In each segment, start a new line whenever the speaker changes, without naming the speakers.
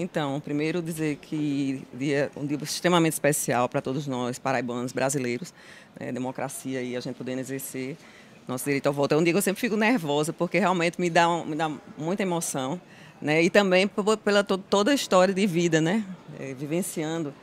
Então, primeiro dizer que dia, um dia extremamente especial para todos nós, paraibanos, brasileiros, né, democracia e a gente podendo exercer nosso direito ao voto. É um dia que eu sempre fico nervosa, porque realmente me dá, um, me dá muita emoção, né, e também pela to toda a história de vida, né, é, vivenciando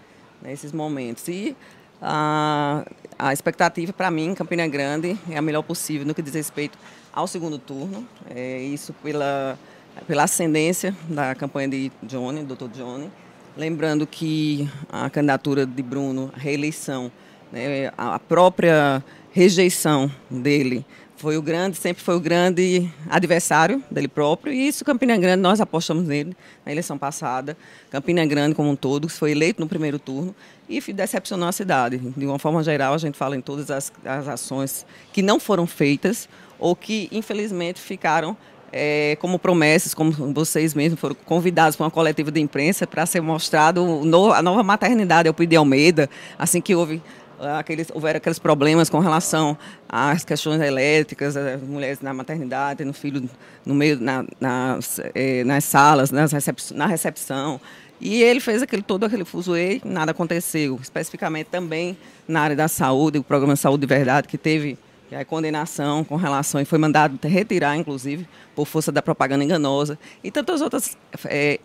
né, esses momentos. E a, a expectativa para mim em Campina Grande é a melhor possível no que diz respeito ao segundo turno, é isso pela pela ascendência da campanha de Johnny, doutor Johnny. Lembrando que a candidatura de Bruno, a reeleição, né, a própria rejeição dele foi o grande, sempre foi o grande adversário dele próprio. E isso, Campina Grande, nós apostamos nele na eleição passada. Campina Grande, como um todo, foi eleito no primeiro turno e decepcionou a cidade. De uma forma geral, a gente fala em todas as, as ações que não foram feitas ou que, infelizmente, ficaram é, como promessas, como vocês mesmos foram convidados para uma coletiva de imprensa para ser mostrado no, a nova maternidade, eu pedi Almeida, assim que houve ah, aqueles, houveram aqueles problemas com relação às questões elétricas, eh, as mulheres na maternidade, no filho no meio, na, nas, eh, nas salas, nas recep na recepção. E ele fez aquele, todo aquele e nada aconteceu. Especificamente também na área da saúde, o programa Saúde de Verdade, que teve que é a condenação com relação e foi mandado retirar, inclusive, por força da propaganda enganosa e tantas outras é,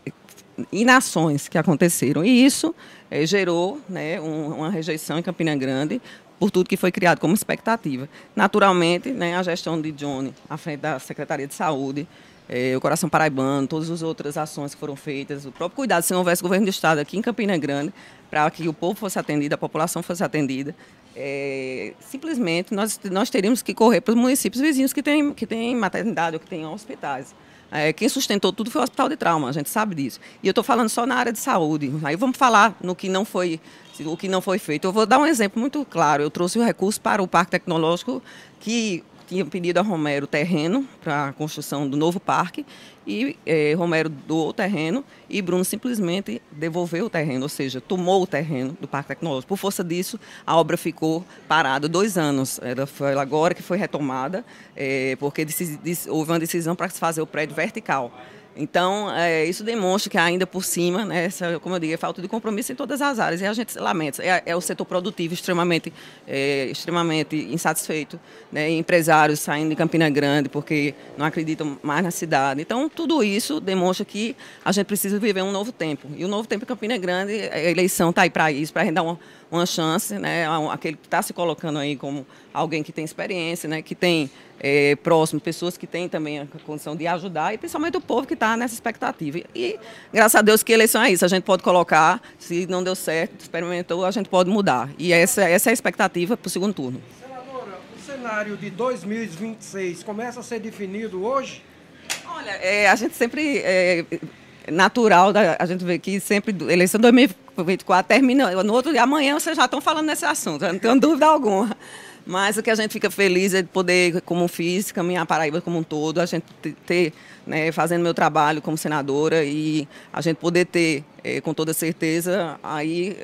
inações que aconteceram. E isso é, gerou né, um, uma rejeição em Campina Grande por tudo que foi criado como expectativa. Naturalmente, né, a gestão de Johnny à frente da Secretaria de Saúde, é, o Coração Paraibano, todas as outras ações que foram feitas, o próprio cuidado, se não houvesse governo do Estado aqui em Campina Grande, para que o povo fosse atendido, a população fosse atendida, é, simplesmente nós, nós teríamos que correr para os municípios vizinhos que têm que tem maternidade ou que têm hospitais. É, quem sustentou tudo foi o hospital de trauma, a gente sabe disso. E eu estou falando só na área de saúde. Aí vamos falar no que não foi o que não foi feito. Eu vou dar um exemplo muito claro. Eu trouxe o recurso para o Parque Tecnológico que tinha pedido a Romero terreno para a construção do novo parque e é, Romero doou o terreno e Bruno simplesmente devolveu o terreno, ou seja, tomou o terreno do Parque Tecnológico. Por força disso, a obra ficou parada dois anos. Ela foi agora que foi retomada, é, porque houve uma decisão para se fazer o prédio vertical. Então, é, isso demonstra que ainda por cima, né, essa, como eu digo, é falta de compromisso em todas as áreas. E a gente lamenta. É, é o setor produtivo extremamente, é, extremamente insatisfeito. Né, empresários saindo de Campina Grande porque não acreditam mais na cidade. Então, tudo isso demonstra que a gente precisa viver um novo tempo. E o novo tempo em Campina Grande, a eleição está aí para isso, para a gente dar uma, uma chance, né, aquele que está se colocando aí como alguém que tem experiência, né, que tem é, próximo, pessoas que têm também a condição de ajudar e principalmente o povo que está nessa expectativa. E graças a Deus que eleição é isso, a gente pode colocar, se não deu certo, experimentou, a gente pode mudar. E essa, essa é a expectativa para o segundo turno. Senadora, o cenário de 2026 começa a ser definido hoje? Olha, é, a gente sempre. É, natural, a gente vê que sempre, eleição 2024 termina, no outro dia, amanhã vocês já estão falando nesse assunto, não tenho dúvida alguma. Mas o que a gente fica feliz é poder, como fiz, caminhar a Paraíba como um todo, a gente ter, né, fazendo meu trabalho como senadora e a gente poder ter, é, com toda certeza, aí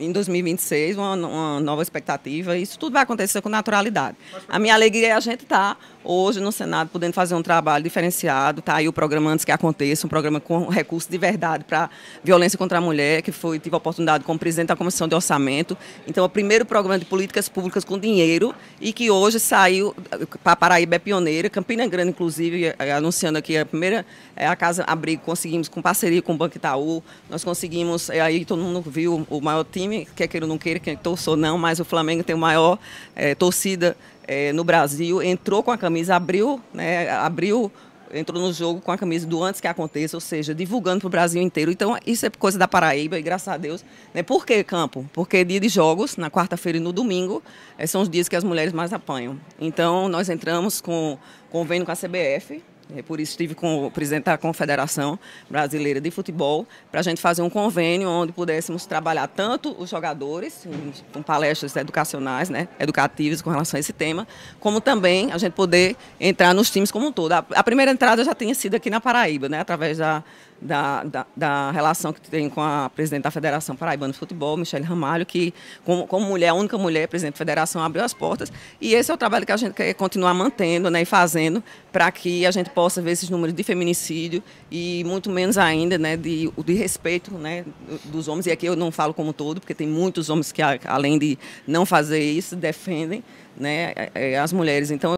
em 2026, uma, uma, nova expectativa. Isso tudo vai acontecer com naturalidade. A minha alegria é a gente estar tá hoje no Senado podendo fazer um trabalho diferenciado. Está aí o programa Antes que Aconteça, um programa com recursos de verdade para violência contra a mulher, que foi, tive a oportunidade como presidente da Comissão de Orçamento. Então, é o primeiro programa de políticas públicas com dinheiro e que hoje saiu para Paraíba é pioneira, Campina Grande, inclusive, é, é, anunciando aqui a primeira é, a Casa Abrigo, conseguimos com parceria com o Banco Itaú, nós conseguimos, é, aí todo mundo viu o maior time time, quer queira ou não queira, quem torçou não, mas o Flamengo tem o maior é, torcida é, no Brasil, entrou com a camisa, abriu, né, abriu entrou no jogo com a camisa do antes que aconteça, ou seja, divulgando para o Brasil inteiro. Então, isso é coisa da Paraíba e graças a Deus. Né? Por que campo? Porque é dia de jogos, na quarta-feira e no domingo, eh, são os dias que as mulheres mais apanham. Então, nós entramos com convênio com a CBF, é, por isso estive com o presidente da Confederação Brasileira de Futebol, para a gente fazer um convênio onde pudéssemos trabalhar tanto os jogadores, com palestras educacionais, né, educativas com relação a esse tema, como também a gente poder entrar nos times como um todo. A primeira entrada já tinha sido aqui na Paraíba, né, através da, da, da, da, relação que tem com a presidente da Federação Paraibana de Futebol, Michele Ramalho, que, como, como mulher, a única mulher presidente da federação, abriu as portas. E esse é o trabalho que a gente quer continuar mantendo né, e fazendo para que a gente possa ver esses números de feminicídio e, muito menos ainda, né, de, de respeito né, dos homens. E aqui eu não falo como todo, porque tem muitos homens que, além de não fazer isso, defendem né, é, é, as mulheres. Então,